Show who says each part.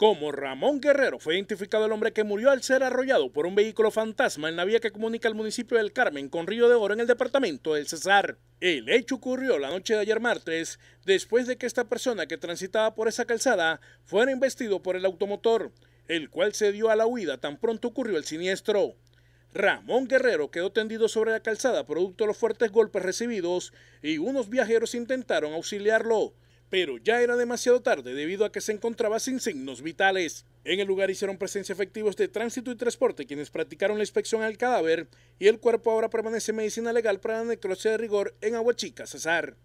Speaker 1: como Ramón Guerrero fue identificado el hombre que murió al ser arrollado por un vehículo fantasma en la vía que comunica el municipio del Carmen con Río de Oro en el departamento del Cesar. El hecho ocurrió la noche de ayer martes, después de que esta persona que transitaba por esa calzada fuera investido por el automotor, el cual se dio a la huida tan pronto ocurrió el siniestro. Ramón Guerrero quedó tendido sobre la calzada producto de los fuertes golpes recibidos y unos viajeros intentaron auxiliarlo pero ya era demasiado tarde debido a que se encontraba sin signos vitales. En el lugar hicieron presencia efectivos de tránsito y transporte quienes practicaron la inspección al cadáver y el cuerpo ahora permanece en medicina legal para la necropsia de rigor en Aguachica, Cesar.